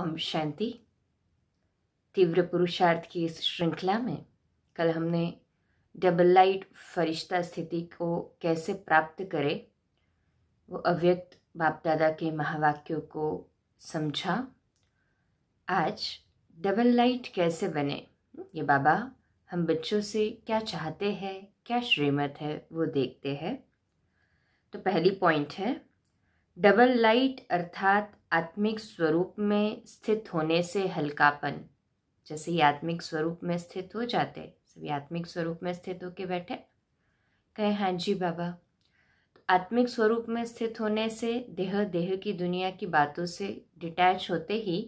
ओम शांति तीव्र पुरुषार्थ की इस श्रृंखला में कल हमने डबल लाइट फरिश्ता स्थिति को कैसे प्राप्त करें वो अव्यक्त बाप दादा के महावाक्यों को समझा आज डबल लाइट कैसे बने ये बाबा हम बच्चों से क्या चाहते हैं क्या श्रीमत है वो देखते हैं तो पहली पॉइंट है डबल लाइट अर्थात आत्मिक स्वरूप में स्थित होने से हल्कापन जैसे ही आत्मिक स्वरूप में स्थित हो जाते सभी आत्मिक स्वरूप में स्थित होके बैठे कहें हाँ जी बाबा तो आत्मिक स्वरूप में स्थित होने से देह देह की दुनिया की बातों से डिटैच होते ही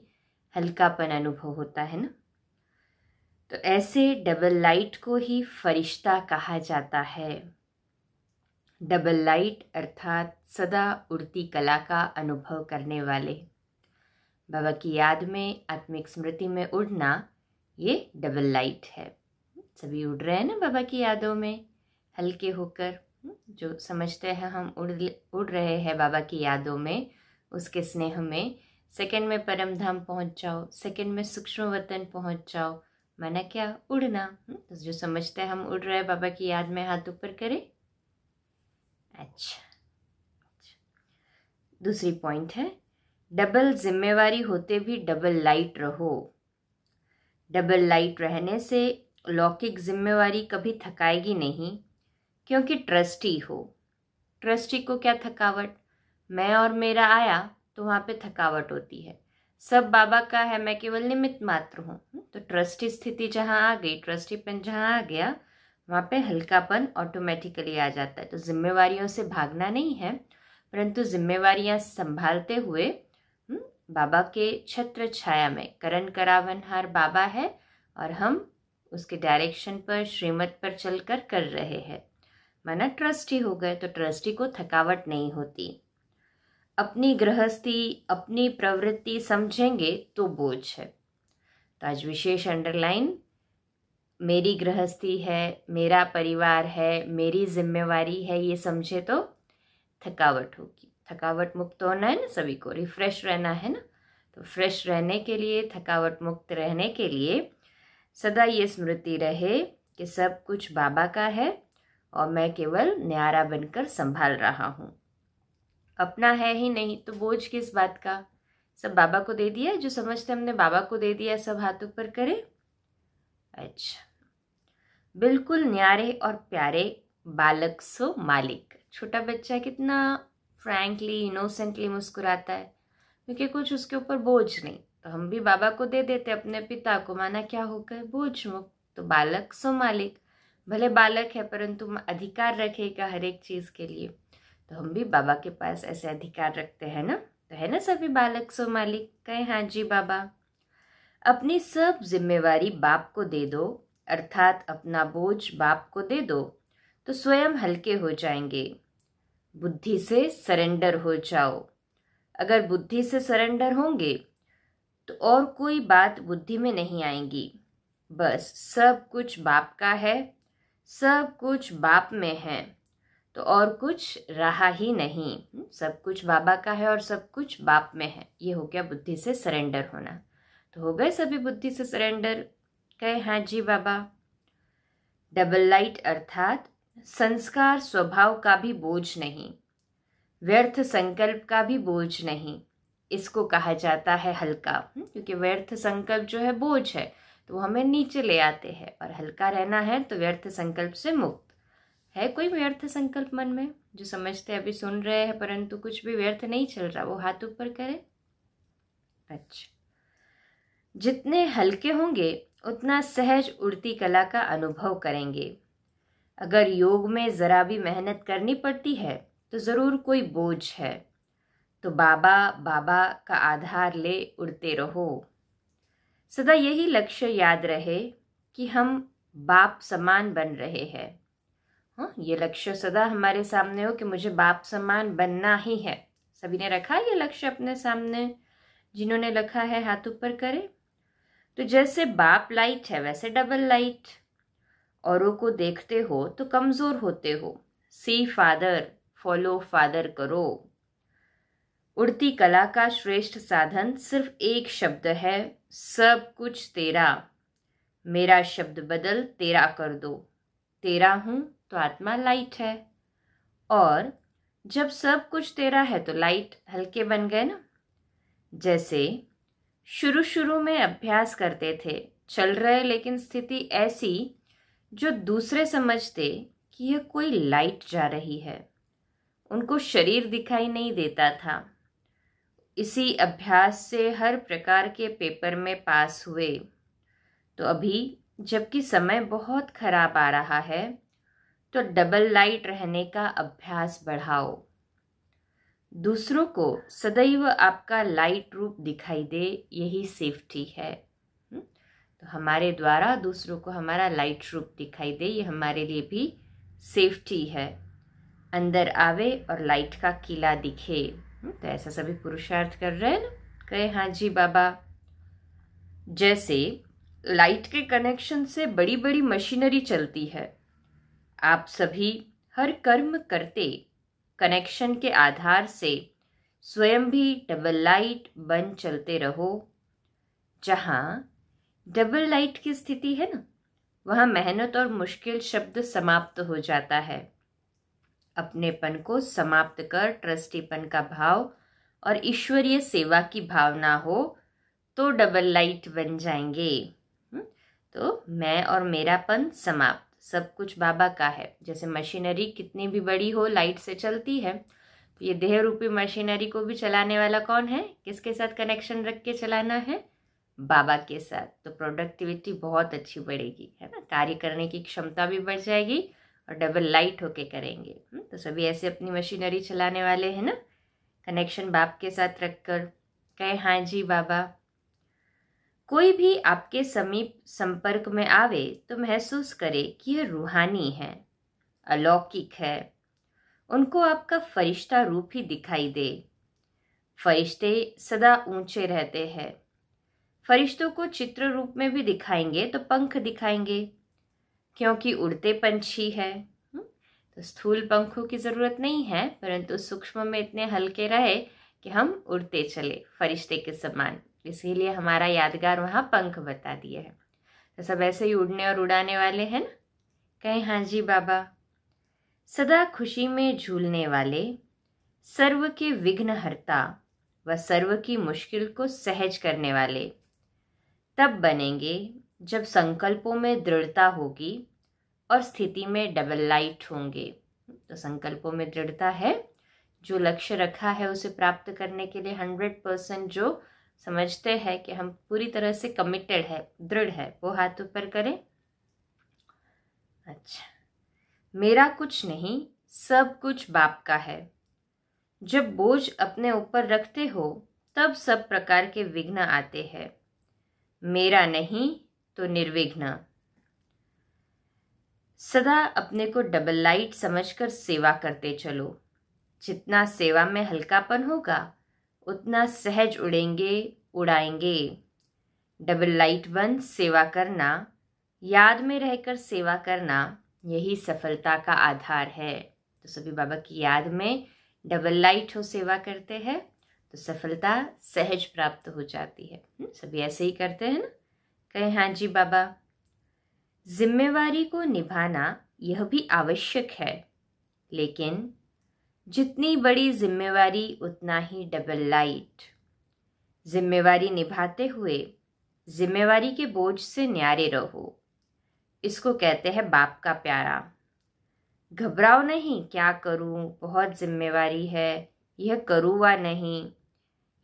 हल्कापन अनुभव होता है ना तो ऐसे डबल लाइट को ही फरिश्ता कहा जाता है डबल लाइट अर्थात सदा उड़ती कला का अनुभव करने वाले बाबा की याद में आत्मिक स्मृति में उड़ना ये डबल लाइट है सभी उड़ रहे हैं ना बाबा की यादों में हल्के होकर जो समझते हैं हम उड़ उड़ रहे हैं बाबा की यादों में उसके स्नेह में सेकंड में परम धाम पहुँच जाओ सेकंड में सूक्ष्म वतन पहुँच जाओ माना क्या उड़ना तो जो समझते हैं हम उड़ रहे हैं बाबा की याद में हाथ ऊपर करें अच्छा दूसरी पॉइंट है डबल जिम्मेवारी होते भी डबल लाइट रहो डबल लाइट रहने से लौकिक जिम्मेवारी कभी थकाएगी नहीं क्योंकि ट्रस्टी हो ट्रस्टी को क्या थकावट मैं और मेरा आया तो वहाँ पे थकावट होती है सब बाबा का है मैं केवल निमित्त मात्र हूँ तो ट्रस्टी स्थिति जहाँ आ गई ट्रस्टी ट्रस्टीपन जहाँ आ गया वहाँ पे हल्कापन ऑटोमेटिकली आ जाता है तो जिम्मेवारियों से भागना नहीं है परंतु जिम्मेवारियाँ संभालते हुए हम्म, बाबा के छत्र छाया में करण करावनहार बाबा है और हम उसके डायरेक्शन पर श्रीमत पर चलकर कर रहे हैं माना ट्रस्टी हो गए तो ट्रस्टी को थकावट नहीं होती अपनी गृहस्थी अपनी प्रवृत्ति समझेंगे तो बोझ है तो आज विशेष अंडरलाइन मेरी गृहस्थी है मेरा परिवार है मेरी जिम्मेवारी है ये समझे तो थकावट होगी थकावट मुक्त होना है ना सभी को रिफ्रेश रहना है ना तो फ्रेश रहने के लिए थकावट मुक्त रहने के लिए सदा ये स्मृति रहे कि सब कुछ बाबा का है और मैं केवल न्यारा बनकर संभाल रहा हूँ अपना है ही नहीं तो बोझ किस बात का सब बाबा को दे दिया जो समझते हमने बाबा को दे दिया सब हाथ ऊपर करे अच्छा बिल्कुल न्यारे और प्यारे बालक सो मालिक छोटा बच्चा कितना फ्रैंकली इनोसेंटली मुस्कुराता है क्योंकि कुछ उसके ऊपर बोझ नहीं तो हम भी बाबा को दे देते अपने पिता को माना क्या हो गए बोझ मुक्त तो बालक सो मालिक भले बालक है परंतु अधिकार रखेगा हर एक चीज़ के लिए तो हम भी बाबा के पास ऐसे अधिकार रखते हैं ना तो है ना सभी बालक सो मालिक कहे हाँ जी बाबा अपनी सब जिम्मेवारी बाप को दे दो अर्थात अपना बोझ बाप को दे दो तो स्वयं हल्के हो जाएंगे बुद्धि से सरेंडर हो जाओ अगर बुद्धि से सरेंडर होंगे तो और कोई बात बुद्धि में नहीं आएंगी बस सब कुछ बाप का है सब कुछ बाप में है तो और कुछ रहा ही नहीं सब कुछ बाबा का है और सब कुछ बाप में है ये हो गया बुद्धि से सरेंडर होना तो हो गए सभी बुद्धि से सरेंडर कहे हाँ जी बाबा डबल लाइट अर्थात संस्कार स्वभाव का भी बोझ नहीं व्यर्थ संकल्प का भी बोझ नहीं इसको कहा जाता है हल्का हम्म, क्योंकि व्यर्थ संकल्प जो है बोझ है तो हमें नीचे ले आते हैं और हल्का रहना है तो व्यर्थ संकल्प से मुक्त है कोई व्यर्थ संकल्प मन में जो समझते अभी सुन रहे हैं परंतु कुछ भी व्यर्थ नहीं चल रहा वो हाथ ऊपर करे अच्छा जितने हल्के होंगे उतना सहज उड़ती कला का अनुभव करेंगे अगर योग में ज़रा भी मेहनत करनी पड़ती है तो ज़रूर कोई बोझ है तो बाबा बाबा का आधार ले उड़ते रहो सदा यही लक्ष्य याद रहे कि हम बाप समान बन रहे हैं हाँ ये लक्ष्य सदा हमारे सामने हो कि मुझे बाप समान बनना ही है सभी ने रखा ये लक्ष्य अपने सामने जिन्होंने रखा है हाथ ऊपर करें तो जैसे बाप लाइट है वैसे डबल लाइट औरों को देखते हो तो कमज़ोर होते हो सी फादर फॉलो फादर करो उड़ती कला का श्रेष्ठ साधन सिर्फ एक शब्द है सब कुछ तेरा मेरा शब्द बदल तेरा कर दो तेरा हूँ तो आत्मा लाइट है और जब सब कुछ तेरा है तो लाइट हल्के बन गए ना जैसे शुरू शुरू में अभ्यास करते थे चल रहे लेकिन स्थिति ऐसी जो दूसरे समझते कि यह कोई लाइट जा रही है उनको शरीर दिखाई नहीं देता था इसी अभ्यास से हर प्रकार के पेपर में पास हुए तो अभी जबकि समय बहुत खराब आ रहा है तो डबल लाइट रहने का अभ्यास बढ़ाओ दूसरों को सदैव आपका लाइट रूप दिखाई दे यही सेफ्टी है हम्म? तो हमारे द्वारा दूसरों को हमारा लाइट रूप दिखाई दे ये हमारे लिए भी सेफ्टी है अंदर आवे और लाइट का किला दिखे हम्म? तो ऐसा सभी पुरुषार्थ कर रहे हैं ना कहे हाँ जी बाबा जैसे लाइट के कनेक्शन से बड़ी बड़ी मशीनरी चलती है आप सभी हर कर्म करते कनेक्शन के आधार से स्वयं भी डबल लाइट बन चलते रहो जहाँ डबल लाइट की स्थिति है ना वहाँ मेहनत और मुश्किल शब्द समाप्त हो जाता है अपनेपन को समाप्त कर ट्रस्टीपन का भाव और ईश्वरीय सेवा की भावना हो तो डबल लाइट बन जाएंगे हम्म, तो मैं और मेरापन समाप्त सब कुछ बाबा का है जैसे मशीनरी कितनी भी बड़ी हो लाइट से चलती है तो ये देह रूपी मशीनरी को भी चलाने वाला कौन है किसके साथ कनेक्शन रख के चलाना है बाबा के साथ तो प्रोडक्टिविटी बहुत अच्छी बढ़ेगी है ना कार्य करने की क्षमता भी बढ़ जाएगी और डबल लाइट होके करेंगे हम्म, तो सभी ऐसे अपनी मशीनरी चलाने वाले हैं ना कनेक्शन बाप के साथ रख कर कहे हाँ जी बाबा कोई भी आपके समीप संपर्क में आवे तो महसूस करे कि यह रूहानी है अलौकिक है उनको आपका फरिश्ता रूप ही दिखाई दे फरिश्ते सदा ऊंचे रहते हैं फरिश्तों को चित्र रूप में भी दिखाएंगे तो पंख दिखाएंगे क्योंकि उड़ते पंछी है हम्म, तो स्थूल पंखों की ज़रूरत नहीं है परंतु सूक्ष्म में इतने हल्के रहे कि हम उड़ते चले फरिश्ते के समान इसीलिए हमारा यादगार वहाँ पंख बता दिया है तो सब ऐसे ही उड़ने और उड़ाने वाले हैं ना कहें हाँ जी बाबा सदा खुशी में झूलने वाले सर्व के विघ्न हरता व सर्व की मुश्किल को सहज करने वाले तब बनेंगे जब संकल्पों में दृढ़ता होगी और स्थिति में डबल लाइट होंगे तो संकल्पों में दृढ़ता है जो लक्ष्य रखा है उसे प्राप्त करने के लिए हंड्रेड परसेंट जो समझते हैं कि हम पूरी तरह से कमिटेड है दृढ़ है वो हाथ ऊपर करें अच्छा मेरा कुछ नहीं सब कुछ बाप का है जब बोझ अपने ऊपर रखते हो तब सब प्रकार के विघ्न आते हैं मेरा नहीं तो निर्विघ्न सदा अपने को डबल लाइट समझकर सेवा करते चलो जितना सेवा में हल्कापन होगा उतना सहज उड़ेंगे उड़ाएंगे डबल लाइट वन सेवा करना याद में रहकर सेवा करना यही सफलता का आधार है तो सभी बाबा की याद में डबल लाइट हो सेवा करते हैं तो सफलता सहज प्राप्त हो जाती है हम्म, सभी ऐसे ही करते हैं ना कहें हाँ जी बाबा जिम्मेवारी को निभाना यह भी आवश्यक है लेकिन जितनी बड़ी जिम्मेवारी उतना ही डबल लाइट जिम्मेवारी निभाते हुए जिम्मेवारी के बोझ से न्यारे रहो इसको कहते हैं बाप का प्यारा घबराओ नहीं क्या करूं बहुत जिम्मेवारी है यह करूँ व नहीं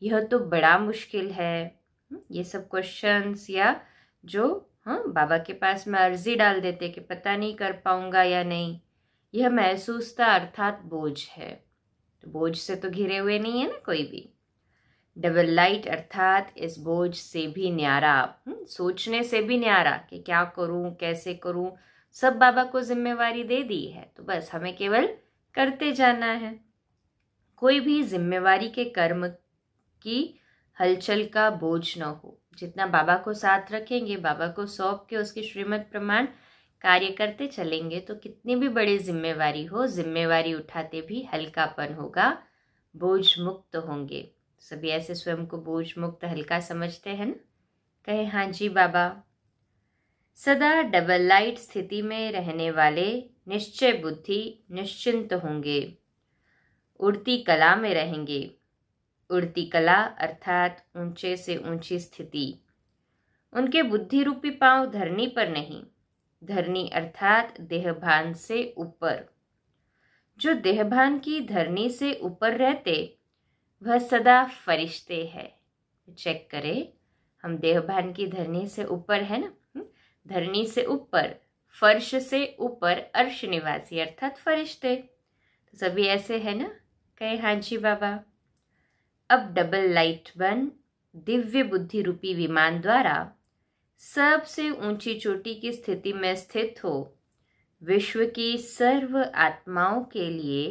यह तो बड़ा मुश्किल है हम्म, ये सब क्वेश्चंस या जो हाँ बाबा के पास मैं अर्जी डाल देते कि पता नहीं कर पाऊँगा या नहीं यह महसूसता अर्थात बोझ है तो बोझ से तो घिरे हुए नहीं है ना कोई भी डबल लाइट अर्थात इस बोझ से भी न्यारा हम्म, सोचने से भी न्यारा कि क्या करूं कैसे करूं सब बाबा को जिम्मेवारी दे दी है तो बस हमें केवल करते जाना है कोई भी जिम्मेवारी के कर्म की हलचल का बोझ न हो जितना बाबा को साथ रखेंगे बाबा को सौंप के उसकी श्रीमत प्रमाण कार्य करते चलेंगे तो कितनी भी बड़ी जिम्मेवारी हो जिम्मेवारी उठाते भी हल्कापन होगा बोझ मुक्त होंगे सभी ऐसे स्वयं को बोझ मुक्त हल्का समझते हैं ना कहे हाँ जी बाबा सदा डबल लाइट स्थिति में रहने वाले निश्चय बुद्धि निश्चिंत होंगे उड़ती कला में रहेंगे उड़ती कला अर्थात ऊंचे से ऊंची स्थिति उनके बुद्धि रूपी पांव धरनी पर नहीं धरनी अर्थात देहभान से ऊपर जो देहभान की धरनी से ऊपर रहते वह सदा फरिश्ते हैं चेक करें हम देहभान की धरनी से ऊपर है ना हम्म, धरनी से ऊपर फर्श से ऊपर अर्श निवासी अर्थात फरिश्ते तो सभी ऐसे है ना कहे हाँ जी बाबा अब डबल लाइट वन दिव्य बुद्धि रूपी विमान द्वारा सबसे ऊंची चोटी की स्थिति में स्थित हो विश्व की सर्व आत्माओं के लिए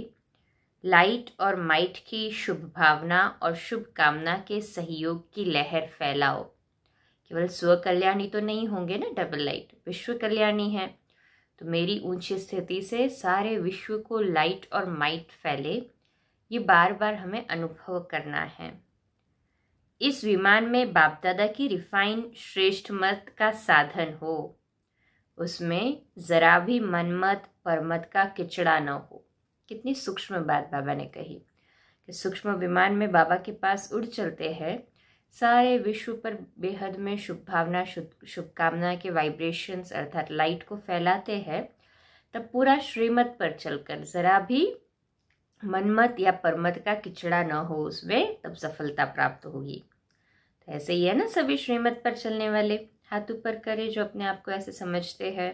लाइट और माइट की शुभ भावना और शुभकामना के सहयोग की लहर फैलाओ केवल स्व कल्याणी तो नहीं होंगे ना डबल लाइट विश्व कल्याणी है तो मेरी ऊंची स्थिति से सारे विश्व को लाइट और माइट फैले ये बार बार हमें अनुभव करना है इस विमान में बाप दादा की रिफाइन श्रेष्ठ मत का साधन हो उसमें ज़रा भी मनमत परमत का किचड़ा न हो कितनी सूक्ष्म बात बाबा ने कही कि सूक्ष्म विमान में बाबा के पास उड़ चलते हैं सारे विश्व पर बेहद में शुभ भावना शुभकामना के वाइब्रेशंस अर्थात लाइट को फैलाते हैं तब पूरा श्रीमत पर चलकर ज़रा भी मनमत या परमत का किचड़ा न हो उसमें तब सफलता प्राप्त होगी तो ऐसे ही है ना सभी श्रीमत पर चलने वाले हाथ ऊपर करे जो अपने आप को ऐसे समझते हैं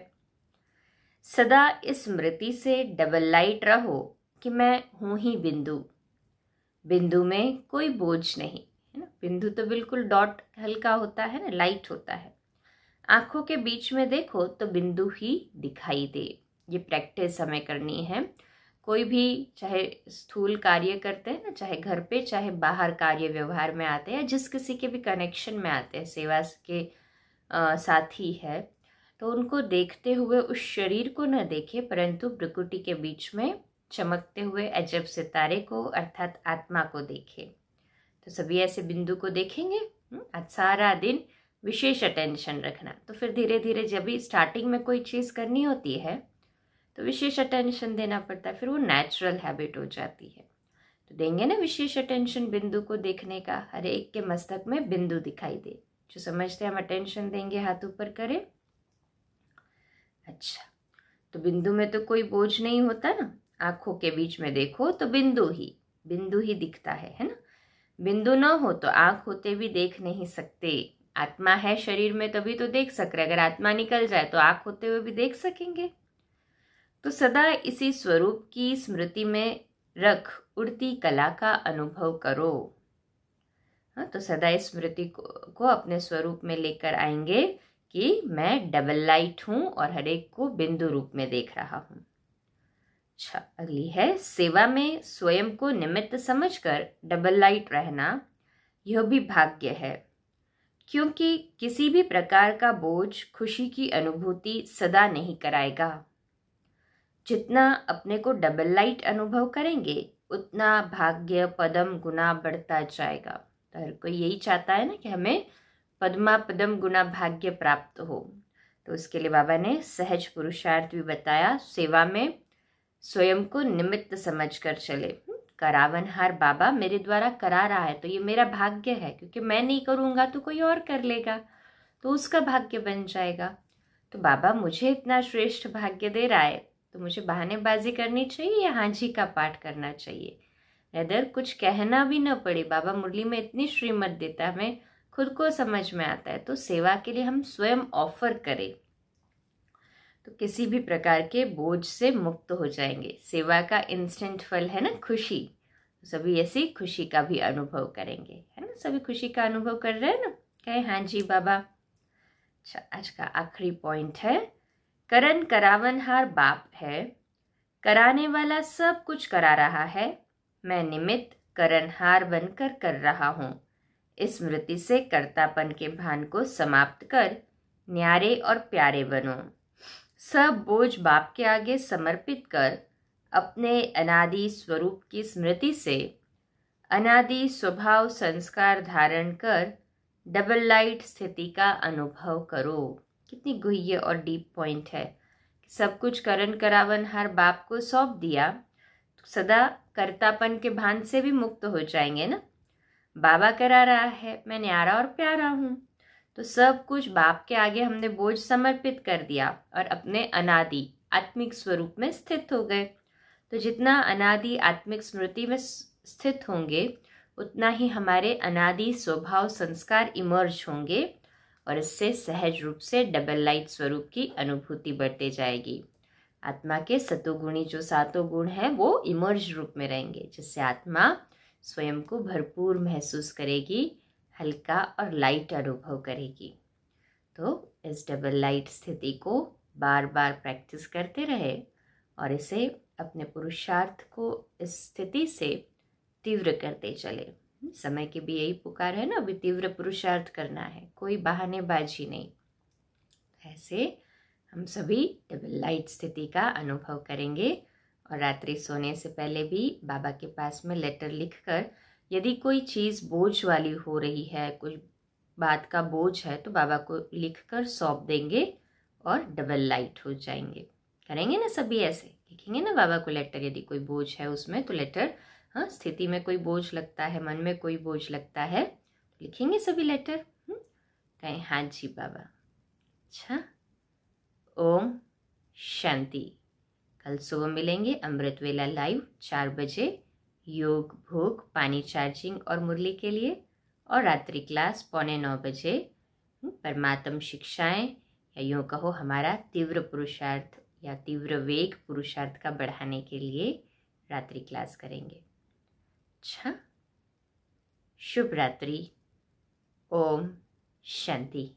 सदा इस स्मृति से डबल लाइट रहो कि मैं हूँ ही बिंदु बिंदु में कोई बोझ नहीं है ना बिंदु तो बिल्कुल डॉट हल्का होता है ना लाइट होता है आँखों के बीच में देखो तो बिंदु ही दिखाई दे ये प्रैक्टिस हमें करनी है कोई भी चाहे स्थूल कार्य करते हैं ना चाहे घर पे चाहे बाहर कार्य व्यवहार में आते हैं जिस किसी के भी कनेक्शन में आते हैं सेवा के साथी है तो उनको देखते हुए उस शरीर को न देखे परंतु प्रकृति के बीच में चमकते हुए अजब सितारे को अर्थात आत्मा को देखे तो सभी ऐसे बिंदु को देखेंगे हम्म, आज सारा दिन विशेष अटेंशन रखना तो फिर धीरे धीरे जब भी स्टार्टिंग में कोई चीज़ करनी होती है तो विशेष अटेंशन देना पड़ता है फिर वो नेचुरल हैबिट हो जाती है तो देंगे ना विशेष अटेंशन बिंदु को देखने का हर एक के मस्तक में बिंदु दिखाई दे जो समझते हैं हम अटेंशन देंगे हाथ ऊपर करें अच्छा तो बिंदु में तो कोई बोझ नहीं होता ना आंखों के बीच में देखो तो बिंदु ही बिंदु ही दिखता है है ना बिंदु न हो तो आँख होते भी देख नहीं सकते आत्मा है शरीर में तभी तो देख सक रहे अगर आत्मा निकल जाए तो आंख होते हुए भी देख सकेंगे तो सदा इसी स्वरूप की स्मृति में रख उड़ती कला का अनुभव करो हाँ तो सदा इस स्मृति को, को अपने स्वरूप में लेकर आएंगे कि मैं डबल लाइट हूँ और हर एक को बिंदु रूप में देख रहा हूँ अच्छा अगली है सेवा में स्वयं को निमित्त समझकर डबल लाइट रहना यह भी भाग्य है क्योंकि किसी भी प्रकार का बोझ खुशी की अनुभूति सदा नहीं कराएगा जितना अपने को डबल लाइट अनुभव करेंगे उतना भाग्य पदम गुना बढ़ता जाएगा तो हर कोई यही चाहता है ना कि हमें पद्मा पदम गुना भाग्य प्राप्त हो तो उसके लिए बाबा ने सहज पुरुषार्थ भी बताया सेवा में स्वयं को निमित्त समझ कर चले हम्म, करावन हार बाबा मेरे द्वारा करा रहा है तो ये मेरा भाग्य है क्योंकि मैं नहीं करूँगा तो कोई और कर लेगा तो उसका भाग्य बन जाएगा तो बाबा मुझे इतना श्रेष्ठ भाग्य दे रहा है तो मुझे बहानेबाजी करनी चाहिए या हाँ का पाठ करना चाहिए रेदर कुछ कहना भी न पड़े बाबा मुरली में इतनी श्रीमत देता हमें खुद को समझ में आता है तो सेवा के लिए हम स्वयं ऑफर करें तो किसी भी प्रकार के बोझ से मुक्त हो जाएंगे सेवा का इंस्टेंट फल है ना खुशी तो सभी ऐसी खुशी का भी अनुभव करेंगे है ना सभी खुशी का अनुभव कर रहे हैं ना कहे हाँ जी बाबा अच्छा आज का आखिरी पॉइंट है करण करावनहार बाप है कराने वाला सब कुछ करा रहा है मैं निमित्त करणहार बनकर कर रहा हूँ स्मृति से कर्तापन के भान को समाप्त कर न्यारे और प्यारे बनो सब बोझ बाप के आगे समर्पित कर अपने अनादि स्वरूप की स्मृति से अनादि स्वभाव संस्कार धारण कर डबल लाइट स्थिति का अनुभव करो कितनी गुह्य और डीप पॉइंट है सब कुछ करण करावन हर बाप को सौंप दिया तो सदा कर्तापन के भान से भी मुक्त हो जाएंगे ना बाबा करा रहा है मैं न्यारा और प्यारा हूँ तो सब कुछ बाप के आगे हमने बोझ समर्पित कर दिया और अपने अनादि आत्मिक स्वरूप में स्थित हो गए तो जितना अनादि आत्मिक स्मृति में स्थित होंगे उतना ही हमारे अनादि स्वभाव संस्कार इमर्ज होंगे और इससे सहज रूप से डबल लाइट स्वरूप की अनुभूति बढ़ते जाएगी आत्मा के सतोगुणी जो सातों गुण हैं वो इमर्ज रूप में रहेंगे जिससे आत्मा स्वयं को भरपूर महसूस करेगी हल्का और लाइट अनुभव करेगी तो इस डबल लाइट स्थिति को बार बार प्रैक्टिस करते रहे और इसे अपने पुरुषार्थ को इस स्थिति से तीव्र करते चले समय की भी यही पुकार है ना अभी तीव्र पुरुषार्थ करना है कोई बहानेबाजी नहीं ऐसे हम सभी डबल लाइट स्थिति का अनुभव करेंगे और रात्रि सोने से पहले भी बाबा के पास में लेटर लिखकर यदि कोई चीज़ बोझ वाली हो रही है कोई बात का बोझ है तो बाबा को लिखकर सौंप देंगे और डबल लाइट हो जाएंगे करेंगे ना सभी ऐसे लिखेंगे ना बाबा को लेटर यदि कोई बोझ है उसमें तो लेटर हाँ स्थिति में कोई बोझ लगता है मन में कोई बोझ लगता है लिखेंगे सभी लेटर हम्म? कहें हाँ जी बाबा अच्छा ओम शांति कल सुबह मिलेंगे अमृत वेला लाइव चार बजे योग भोग पानी चार्जिंग और मुरली के लिए और रात्रि क्लास पौने नौ बजे हम्म? परमात्म शिक्षाएं या यूँ कहो हमारा तीव्र पुरुषार्थ या तीव्र वेग पुरुषार्थ का बढ़ाने के लिए रात्रि क्लास करेंगे अच्छा शुभ रात्रि ओम शांति